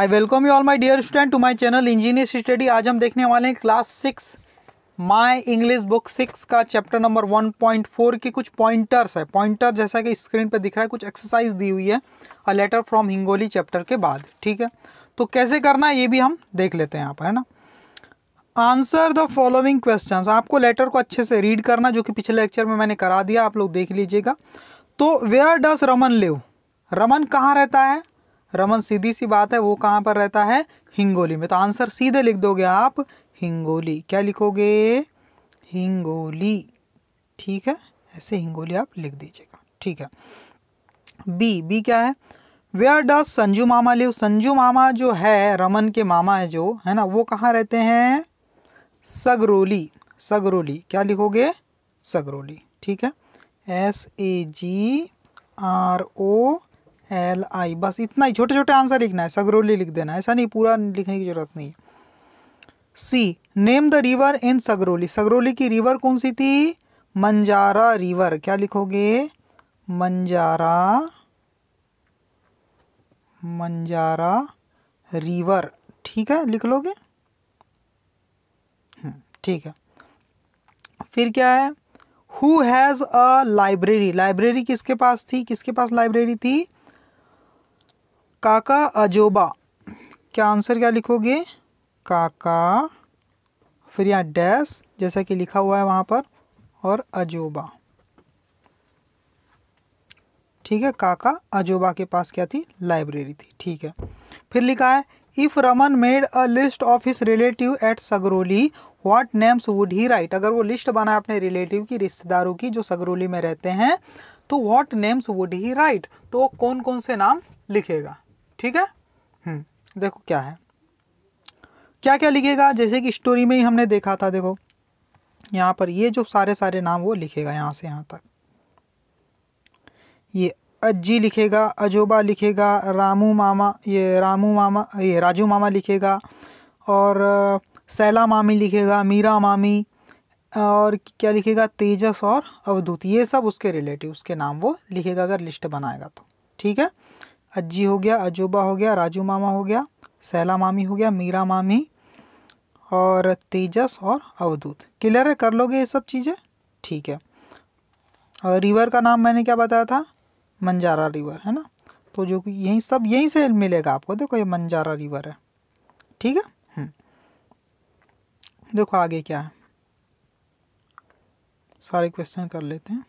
I welcome you all my dear student to my channel engineer study आज हम देखने वाले हैं class six my English book six का chapter number one point four के कुछ पॉइंटर्स है पॉइंटर जैसा कि स्क्रीन पर दिख रहा है कुछ एक्सरसाइज दी हुई है a letter from Hingoli chapter के बाद ठीक है तो कैसे करना है ये भी हम देख लेते हैं यहाँ पर है ना आंसर द फॉलोइंग क्वेश्चन आपको लेटर को अच्छे से रीड करना जो कि पिछले लेक्चर में मैंने करा दिया आप लोग देख लीजिएगा तो where does Raman live Raman कहाँ रहता है रमन सीधी सी बात है वो कहाँ पर रहता है हिंगोली में तो आंसर सीधे लिख दोगे आप हिंगोली क्या लिखोगे हिंगोली ठीक है ऐसे हिंगोली आप लिख दीजिएगा ठीक है बी बी क्या है where does Sanju mama live Sanju मामा जो है रमन के मामा है जो है ना वो कहाँ रहते हैं सगरोली सगरोली क्या लिखोगे सगरोली ठीक है S A G R O L I बस इतना ही छोटे छोटे आंसर लिखना है सगरोली लिख देना ऐसा नहीं पूरा लिखने की जरूरत नहीं है C name the river in Sagroli Sagroli की रिवर कौन सी थी मंजारा रिवर क्या लिखोगे मंजारा मंजारा रिवर ठीक है लिख लोगे हम्म, ठीक है फिर क्या है who has a library library किसके पास थी किसके पास लाइब्रेरी थी काका अजोबा क्या आंसर क्या लिखोगे काका फिर यहाँ डैश जैसा कि लिखा हुआ है वहाँ पर और अजोबा ठीक है काका अजोबा के पास क्या थी लाइब्रेरी थी ठीक है फिर लिखा है if Raman made a list of his relative at Sagroli what names would he write अगर वो लिस्ट बनाए अपने रिलेटिव की रिश्तेदारों की जो सगरोली में रहते हैं तो what names would he write तो कौन कौन से नाम लिखेगा ठीक है हम्म, देखो क्या है क्या क्या लिखेगा जैसे कि स्टोरी में ही हमने देखा था देखो यहाँ पर ये जो सारे सारे नाम वो लिखेगा यहाँ से यहाँ तक ये अज्जी लिखेगा अजोबा लिखेगा रामू मामा ये रामू मामा ये राजू मामा लिखेगा और सैला मामी लिखेगा मीरा मामी और क्या लिखेगा तेजस और अवधूत ये सब उसके रिलेटिव उसके नाम वो लिखेगा अगर लिस्ट बनाएगा तो ठीक है अज्जी हो गया अजूबा हो गया राजू मामा हो गया सहला मामी हो गया मीरा मामी और तेजस और अवधूत क्लियर है कर लोगे ये सब चीज़ें ठीक है और रिवर का नाम मैंने क्या बताया था मंजारा रिवर है ना तो जो कि यहीं सब यहीं से मिलेगा आपको देखो ये मंजारा रिवर है ठीक है हम्म। देखो आगे क्या है सारे क्वेश्चन कर लेते हैं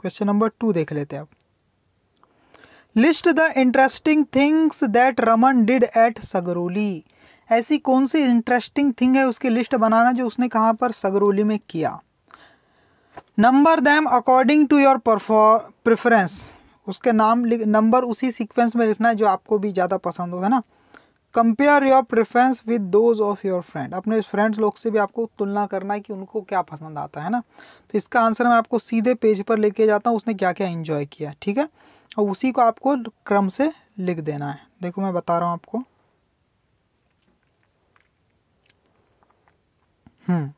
क्वेश्चन नंबर टू देख लेते हैं आप list the interesting things that Raman did at Sagroli ऐसी कौन सी इंटरेस्टिंग थिंग है उसकी लिस्ट बनाना जो उसने कहाँ पर सगरोली में किया number them according to your preference उसके नाम नंबर उसी सीक्वेंस में लिखना है जो आपको भी ज़्यादा पसंद हो है ना compare your preference with those of your friend अपने फ्रेंड्स लोग से भी आपको तुलना करना है कि उनको क्या पसंद आता है ना तो इसका आंसर मैं आपको सीधे पेज पर लेके जाता हूँ उसने क्या क्या इन्जॉय किया ठीक है और उसी को आपको क्रम से लिख देना है देखो मैं बता रहा हूँ आपको हम्म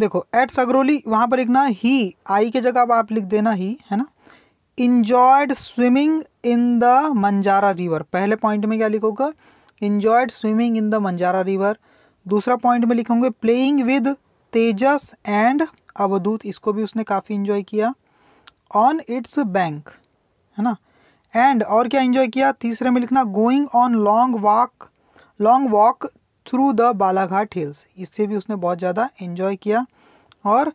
देखो एट सगरोली वहाँ पर लिखना ही आई के जगह अब आप लिख देना ही है ना enjoyed swimming in the Manjara river पहले पॉइंट में क्या लिखोगे enjoyed swimming in the Manjara river दूसरा पॉइंट में लिखोगे playing with Tejas and Avdhoot इसको भी उसने काफ़ी इन्जॉय किया ऑन इट्स बैंक है ना एंड और क्या इन्जॉय किया तीसरे में लिखना going on long walk long walk through the Balaghat hills इससे भी उसने बहुत ज़्यादा इन्जॉय किया और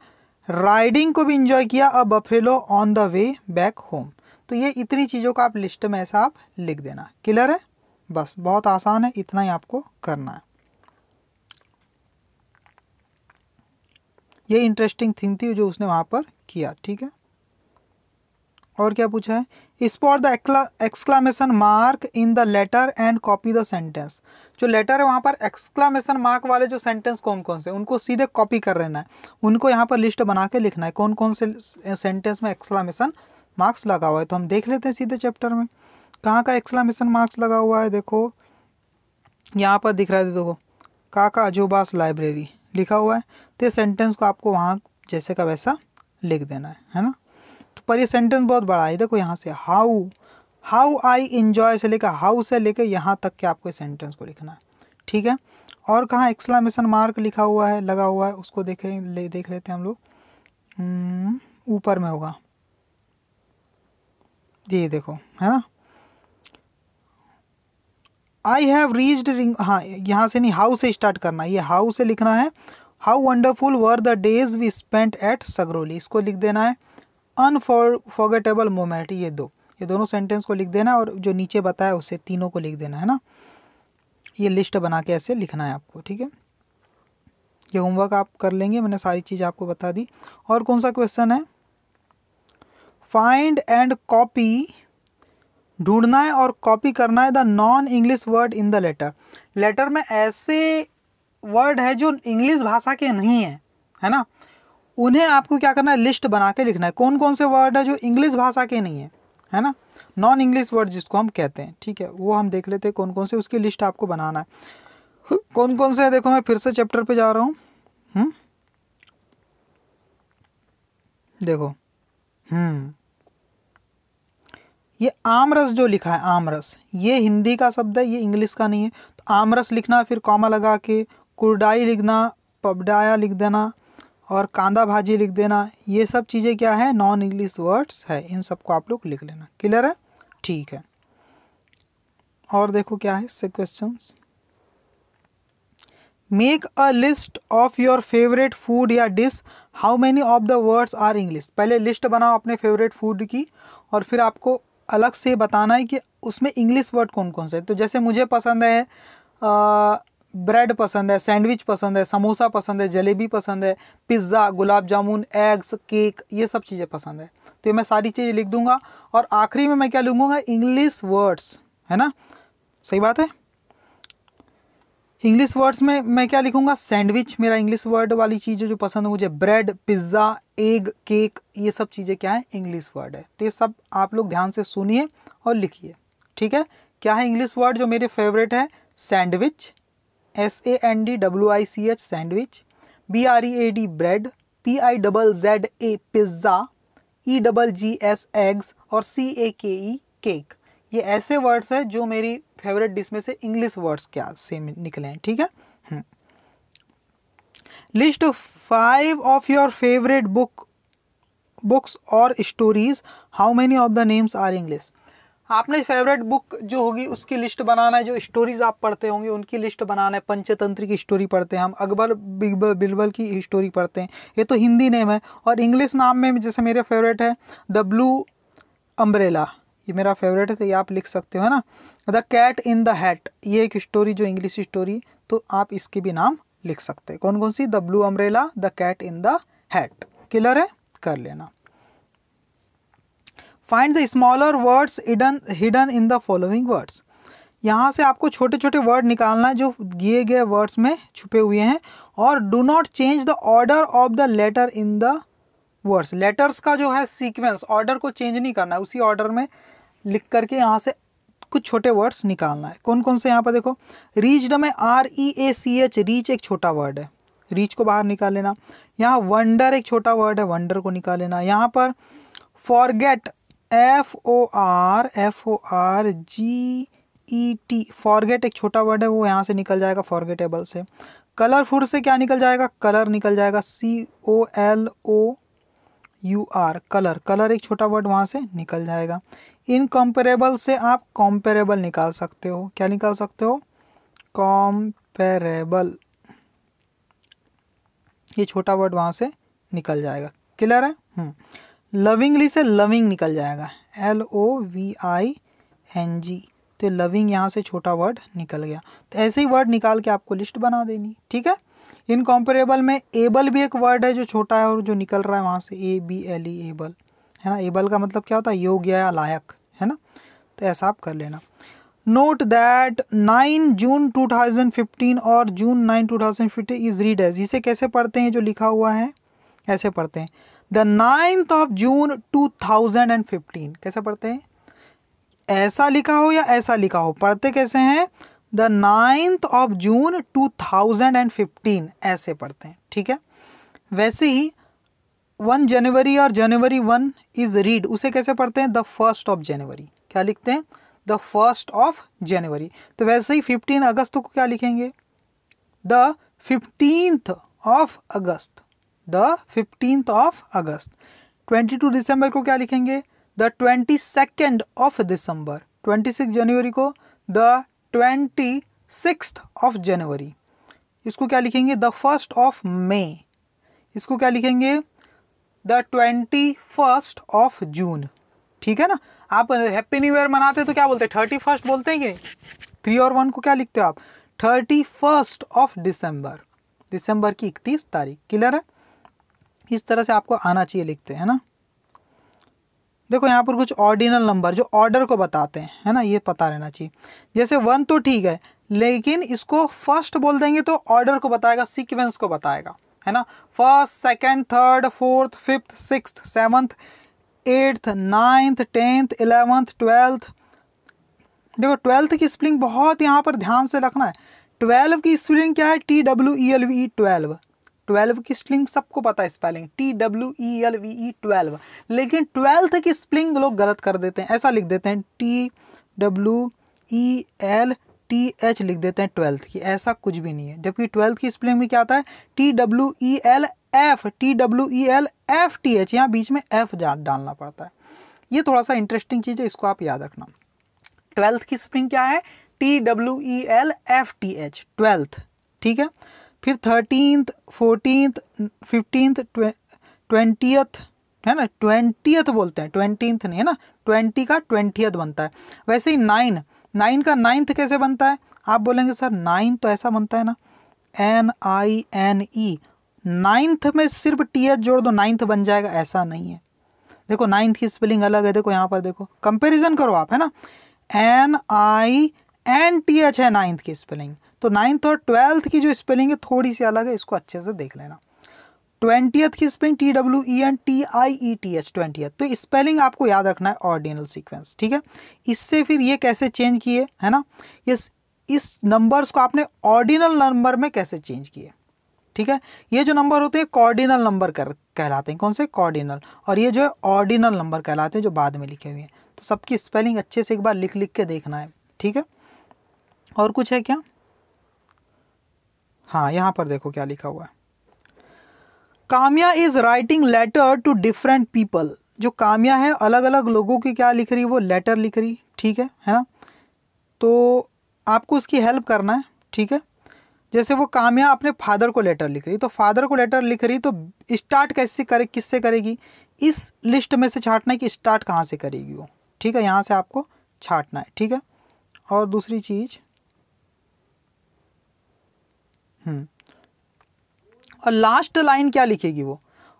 राइडिंग को भी इन्जॉय किया a buffalo on the way back home तो ये इतनी चीज़ों का आप लिस्ट में ऐसा आप लिख देना क्लियर है बस बहुत आसान है इतना ही आपको करना है ये इंटरेस्टिंग थिंग थी जो उसने वहाँ पर किया ठीक है और क्या पूछा है spot the exclamation mark in the letter and copy the sentence जो लेटर है वहाँ पर एक्सक्लामेशन मार्क वाले जो सेंटेंस कौन कौन से उनको सीधे कॉपी कर लेना है उनको यहाँ पर लिस्ट बना के लिखना है कौन कौन से सेंटेंस में एक्सक्लामेशन मार्क्स लगा हुआ है तो हम देख लेते हैं सीधे चैप्टर में कहाँ का एक्सक्लामेशन मार्क्स लगा हुआ है देखो यहाँ पर दिख रहा है देखो काका अजूबास लाइब्रेरी लिखा हुआ है तो सेंटेंस को आपको वहाँ जैसे का वैसा लिख देना है है ना पर ये सेंटेंस बहुत बड़ा है देखो यहाँ से हाउ हाउ आई इन्जॉय से लेकर हाउ से लेकर यहाँ तक के आपको सेंटेंस को लिखना है ठीक है और कहाँ एक्सलामेशन मार्क लिखा हुआ है लगा हुआ है उसको देखें ले, देख लेते हैं हम लोग हम्म, ऊपर में होगा जी देखो है ना आई हैव रीच्ड रिंग हाँ यहाँ से नहीं हाउ से स्टार्ट करना ये हाउ से लिखना है how wonderful were the days we spent at Sagroli इसको लिख देना है अनफॉरगेटेबल मोमेंट ये दो ये दोनों सेंटेंस को लिख देना और जो नीचे बताया उसे तीनों को लिख देना है ना ये लिस्ट बना के ऐसे लिखना है आपको ठीक है ये होमवर्क आप कर लेंगे मैंने सारी चीज़ आपको बता दी और कौन सा क्वेश्चन है फाइंड एंड कॉपी ढूंढना है और कॉपी करना है the non English word in the letter letter में ऐसे वर्ड है जो इंग्लिश भाषा के नहीं है है ना उन्हें आपको क्या करना है लिस्ट बना के लिखना है कौन कौन से वर्ड है जो इंग्लिश भाषा के नहीं है है ना नॉन इंग्लिश वर्ड जिसको हम कहते हैं ठीक है वो हम देख लेते हैं कौन कौन से उसकी लिस्ट आपको बनाना है कौन कौन से है देखो मैं फिर से चैप्टर पे जा रहा हूँ हम्म? देखो हम्म ये आमरस जो लिखा है आमरस ये हिंदी का शब्द है ये इंग्लिश का नहीं है तो आमरस लिखना फिर कॉमा लगा के कुर्डाई लिखना पबडाया लिख देना और कांदा भाजी लिख देना ये सब चीज़ें क्या है नॉन इंग्लिश वर्ड्स है इन सबको आप लोग लिख लेना क्लियर है ठीक है और देखो क्या है इससे question make a list of your favourite food या dish how many of the words are English पहले लिस्ट बनाओ अपने फेवरेट फूड की और फिर आपको अलग से बताना है कि उसमें इंग्लिश वर्ड कौन कौन से तो जैसे मुझे पसंद है आ, ब्रेड पसंद है सैंडविच पसंद है समोसा पसंद है जलेबी पसंद है pizza gulab jamun eggs cake ये सब चीज़ें पसंद है तो ये मैं सारी चीज़ें लिख दूंगा और आखिरी में मैं क्या लिखूँगा इंग्लिश वर्ड्स है ना सही बात है इंग्लिश वर्ड्स में मैं क्या लिखूँगा सैंडविच मेरा इंग्लिश वर्ड वाली चीज़ जो पसंद है मुझे ब्रेड पिज़्ज़ा एग केक ये सब चीज़ें क्या है इंग्लिश वर्ड है तो ये सब आप लोग ध्यान से सुनिए और लिखिए ठीक है क्या है इंग्लिश वर्ड जो मेरे फेवरेट है sandwich S A N D W I C H sandwich B R E A D bread P I double Z A pizza E double G S eggs और सी ए के ई cake ये ऐसे words हैं जो मेरी favourite dish में से English words क्या से निकले हैं ठीक है list five of your favourite book books और stories how many of the names are English आपने फेवरेट बुक जो होगी उसकी लिस्ट बनाना है जो स्टोरीज आप पढ़ते होंगे उनकी लिस्ट बनाना है पंचतंत्र की स्टोरी पढ़ते हैं हम अकबर बिलबल की स्टोरी पढ़ते हैं ये तो हिंदी नेम है और इंग्लिश नाम में जैसे मेरे फेवरेट है द ब्लू अम्ब्रेला ये मेरा फेवरेट है तो ये आप लिख सकते हो है ना the cat in the hat ये एक स्टोरी जो इंग्लिश स्टोरी तो आप इसके भी नाम लिख सकते हैं कौन कौन सी the blue umbrella the cat in the hat clear है कर लेना find the smaller words hidden hidden in the following words यहाँ से आपको छोटे छोटे वर्ड निकालना है जो दिए गए वर्ड्स में छुपे हुए हैं और do not change the order of the letter in the words letters का जो है सीक्वेंस ऑर्डर को चेंज नहीं करना है उसी ऑर्डर में लिख करके यहाँ से कुछ छोटे वर्ड्स निकालना है कौन कौन से यहाँ पर देखो रीच्ड में R E A C H reach एक छोटा वर्ड है रीच को बाहर निकाल लेना यहाँ वंडर एक छोटा वर्ड है वंडर को निकाल लेना यहाँ पर forget F O R F O R G E T forget एक छोटा वर्ड है वो यहाँ से निकल जाएगा फॉरगेटेबल से कलरफुल से क्या निकल जाएगा कलर निकल जाएगा C O L O U R colour colour एक छोटा वर्ड वहाँ से निकल जाएगा इनकम्पेरेबल से आप कॉम्पेरेबल निकाल सकते हो क्या निकाल सकते हो कॉम्पेरेबल ये छोटा वर्ड वहाँ से निकल जाएगा क्लियर है हम्म। लविंगली से लविंग निकल जाएगा L O V I N G तो लविंग यहाँ से छोटा वर्ड निकल गया तो ऐसे ही वर्ड निकाल के आपको लिस्ट बना देनी ठीक है इनकॉम्पेरेबल में एबल भी एक वर्ड है जो छोटा है और जो निकल रहा है वहाँ से A B L E able है ना एबल का मतलब क्या होता है योग्य या लायक है ना तो ऐसा आप कर लेना नोट दैट नाइन जून 2015 और June thousand 2015 is read as इसे कैसे पढ़ते हैं जो लिखा हुआ है ऐसे पढ़ते हैं द नाइन्थ ऑफ जून 2015 कैसे पढ़ते हैं ऐसा लिखा हो या ऐसा लिखा हो पढ़ते कैसे हैं द नाइन्थ ऑफ जून 2015 ऐसे पढ़ते हैं ठीक है वैसे ही वन जनवरी और जनवरी वन इज़ रीड उसे कैसे पढ़ते हैं द फर्स्ट ऑफ जनवरी क्या लिखते हैं द फर्स्ट ऑफ जनवरी तो वैसे ही फिफ्टीन अगस्त को क्या लिखेंगे the fifteenth of August the fifteenth of August twenty two दिसंबर को क्या लिखेंगे the twenty second of December twenty six जनवरी को the twenty six of January इसको क्या लिखेंगे द फर्स्ट ऑफ मे इसको क्या लिखेंगे the twenty first of June ठीक है ना आप हैप्पी न्यू ईयर मनाते तो क्या बोलते हैं थर्टी फर्स्ट बोलते हैं कि नहीं थ्री और वन को क्या लिखते हो आप थर्टी फर्स्ट ऑफ दिसंबर दिसंबर की इकतीस तारीख क्लियर है इस तरह से आपको आना चाहिए लिखते हैं ना देखो यहाँ पर कुछ ऑर्डिनल नंबर जो ऑर्डर को बताते हैं है ना ये पता रहना चाहिए जैसे वन तो ठीक है लेकिन इसको फर्स्ट बोल देंगे तो ऑर्डर को बताएगा सीक्वेंस को बताएगा है ना first second third fourth fifth six seventh eighth ninth tenth eleventh twelfth देखो ट्वेल्थ की स्प्रिंग बहुत यहाँ पर ध्यान से रखना है ट्वेल्व की स्प्रिंग क्या है T W E L V twelve twelve की स्प्लिंग सबको पता है spelling T W E L V E twelve लेकिन ट्वेल्थ की स्प्लिंग लोग गलत कर देते हैं ऐसा लिख देते हैं T W E L T H लिख देते हैं ट्वेल्थ की ऐसा कुछ भी नहीं है जबकि ट्वेल्थ की स्प्लिंग में क्या आता है T W E L F T W E L F T H यहाँ बीच में एफ डालना पड़ता है ये थोड़ा सा इंटरेस्टिंग चीज़ है इसको आप याद रखना ट्वेल्थ की स्प्रिंग क्या है T W E L F T H twelfth ठीक है फिर थर्टीनथ फोर्टीनथ फिफ्टीनथ ट्वेंटियथ है ना ट्वेंटियथ बोलते हैं ट्वेंटीथ नहीं है ना ट्वेंटी का ट्वेंटियथ बनता है वैसे ही नाइन नाइन का नाइन्थ कैसे बनता है आप बोलेंगे सर नाइन तो ऐसा बनता है ना N I N E ninth में सिर्फ टी एच जोड़ दो नाइन्थ बन जाएगा ऐसा नहीं है देखो नाइन्थ की स्पेलिंग अलग है देखो यहाँ पर देखो कंपेरिजन करो आप है ना N I N T H है नाइन्थ की स्पेलिंग तो नाइन्थ और ट्वेल्थ की जो स्पेलिंग है थोड़ी सी अलग है इसको अच्छे से देख लेना ट्वेंटियथ की spelling T W E N T I E T H twentieth तो स्पेलिंग आपको याद रखना है ऑर्डिनल सीक्वेंस ठीक है इससे फिर ये कैसे चेंज किए है ना ये इस नंबर्स को आपने ऑर्डिनल नंबर में कैसे चेंज किए ठीक है ये जो नंबर होते हैं कॉर्डिनल नंबर कर कहलाते हैं कौन से कॉर्डिनल और ये जो है ऑर्डिनल नंबर कहलाते हैं जो बाद में लिखे हुए हैं तो सबकी स्पेलिंग अच्छे से एक बार लिख लिख के देखना है ठीक है और कुछ है क्या हाँ यहाँ पर देखो क्या लिखा हुआ है Kamya is writing letter to different people जो काम्या है अलग अलग लोगों की क्या लिख रही वो लेटर लिख रही ठीक है है ना तो आपको उसकी हेल्प करना है ठीक है जैसे वो काम्या अपने फादर को लेटर लिख रही तो फादर को लेटर लिख रही तो स्टार्ट कैसे करे किससे करेगी इस लिस्ट में से छाटना है कि स्टार्ट कहाँ से करेगी वो ठीक है यहाँ से आपको छाटना है ठीक है और दूसरी चीज़ हम्म। और लास्ट लाइन क्या लिखेगी वो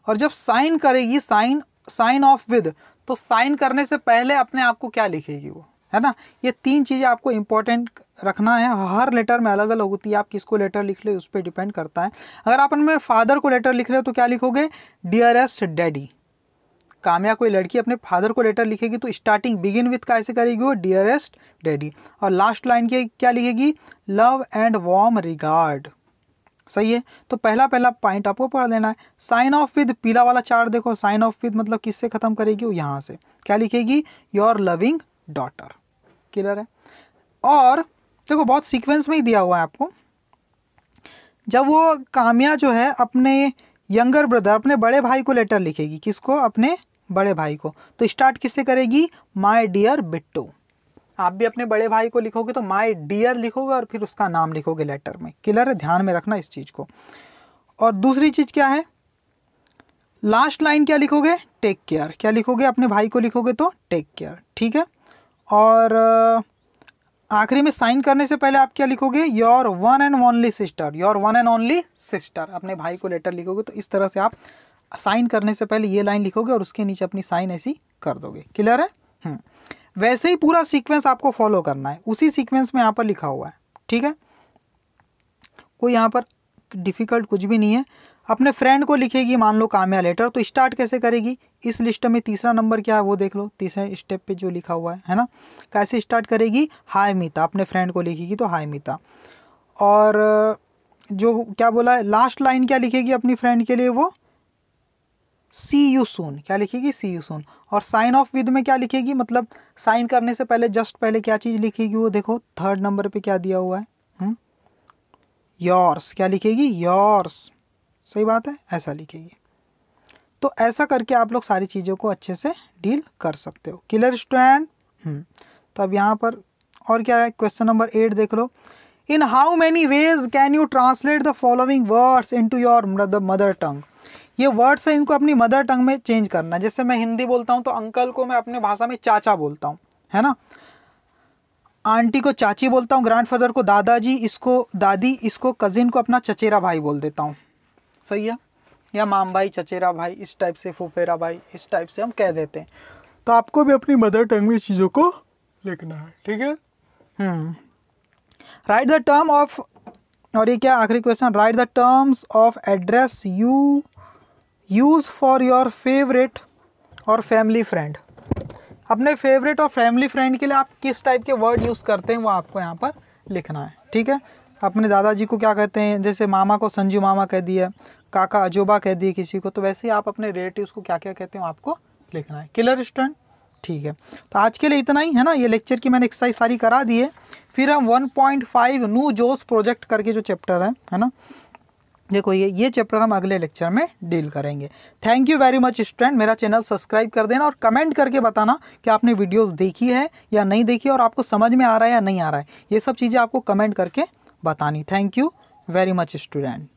और जब साइन करेगी साइन साइन ऑफ विद तो साइन करने से पहले अपने आप को क्या लिखेगी वो है ना ये तीन चीज़ें आपको इंपॉर्टेंट रखना है हर लेटर में अलग अलग होती है आप किसको लेटर लिख ले उस पर डिपेंड करता है अगर आप अपने फादर को लेटर लिख रहे हो तो क्या लिखोगे डियरेस्ट डैडी कामया कोई लड़की अपने फादर को लेटर लिखेगी तो स्टार्टिंग बिगिन विथ कैसे करेगी वो डियरेस्ट डैडी और लास्ट लाइन की क्या लिखेगी लव एंड वार्म रिगार्ड सही है तो पहला पहला पॉइंट आपको पढ़ लेना है साइन ऑफ विद पीला वाला चार्ट देखो साइन ऑफ विद मतलब किससे खत्म करेगी वो यहाँ से क्या लिखेगी योर लविंग डॉटर क्लियर है और देखो बहुत सीक्वेंस में ही दिया हुआ है आपको जब वो कामिया जो है अपने यंगर ब्रदर अपने बड़े भाई को लेटर लिखेगी किसको अपने बड़े भाई को तो स्टार्ट किससे करेगी माय डियर बिट्टू आप भी अपने बड़े भाई को लिखोगे तो माई डियर लिखोगे और फिर उसका नाम लिखोगे लेटर में क्लियर है ध्यान में रखना इस चीज़ को और दूसरी चीज़ क्या है लास्ट लाइन क्या लिखोगे टेक केयर क्या लिखोगे अपने भाई को लिखोगे तो टेक केयर ठीक है और आखिरी में साइन करने से पहले आप क्या लिखोगे your one and only sister your one and only sister अपने भाई को लेटर लिखोगे तो इस तरह से आप साइन करने से पहले ये लाइन लिखोगे और उसके नीचे अपनी साइन ऐसी कर दोगे क्लियर है हम्म। वैसे ही पूरा सीक्वेंस आपको फॉलो करना है उसी सीक्वेंस में यहाँ पर लिखा हुआ है ठीक है कोई यहाँ पर डिफ़िकल्ट कुछ भी नहीं है अपने फ्रेंड को लिखेगी मान लो काम्या लेटर तो स्टार्ट कैसे करेगी इस लिस्ट में तीसरा नंबर क्या है वो देख लो तीसरे स्टेप पे जो लिखा हुआ है है ना कैसे स्टार्ट करेगी हाय मीता अपने फ्रेंड को लिखेगी तो हाय मीता और जो क्या बोला है लास्ट लाइन क्या लिखेगी अपनी फ्रेंड के लिए वो सी यू सून क्या लिखेगी सी यू सून और साइन ऑफ विद में क्या लिखेगी मतलब साइन करने से पहले जस्ट पहले क्या चीज़ लिखेगी वो देखो थर्ड नंबर पे क्या दिया हुआ है योर्स हम्म? क्या लिखेगी योर्स सही बात है ऐसा लिखेगी तो ऐसा करके आप लोग सारी चीज़ों को अच्छे से डील कर सकते हो क्लियर स्टूडेंट तब यहाँ पर और क्या है क्वेश्चन नंबर एट देख लो in how many ways can you translate the following words into your the mother tongue ये वर्ड्स हैं इनको अपनी मदर टंग में चेंज करना जैसे मैं हिंदी बोलता हूँ तो अंकल को मैं अपने भाषा में चाचा बोलता हूँ है ना आंटी को चाची बोलता हूँ ग्रैंड को दादाजी इसको दादी इसको कज़िन को अपना चचेरा भाई बोल देता हूँ सही है या माम भाई चचेरा भाई इस टाइप से फुफेरा भाई इस टाइप से हम कह देते हैं तो आपको भी अपनी मदर टंग में चीज़ों को लिखना है ठीक है राइट द टर्म ऑफ और ये क्या आखिरी question write the terms of address you use for your favourite और फैमिली फ्रेंड अपने फेवरेट और फैमिली फ्रेंड के लिए आप किस टाइप के वर्ड यूज़ करते हैं वो आपको यहाँ पर लिखना है ठीक है अपने दादाजी को क्या कहते हैं जैसे मामा को संजू मामा कह दिया काका अजोबा कह दिए किसी को तो वैसे ही आप अपने रिलेटिव्स को क्या क्या कहते हैं आपको लिखना है किलर स्टूडेंट ठीक है तो आज के लिए इतना ही है ना ये लेक्चर की मैंने एक्सरसाइज सारी करा दी है फिर हम 1.5 न्यू जोस प्रोजेक्ट करके जो चैप्टर है है ना देखो ये ये चैप्टर हम अगले लेक्चर में डील करेंगे thank you very much student मेरा चैनल सब्सक्राइब कर देना और कमेंट करके बताना कि आपने वीडियोस देखी है या नहीं देखी और आपको समझ में आ रहा है या नहीं आ रहा है ये सब चीज़ें आपको कमेंट करके बतानी thank you very much student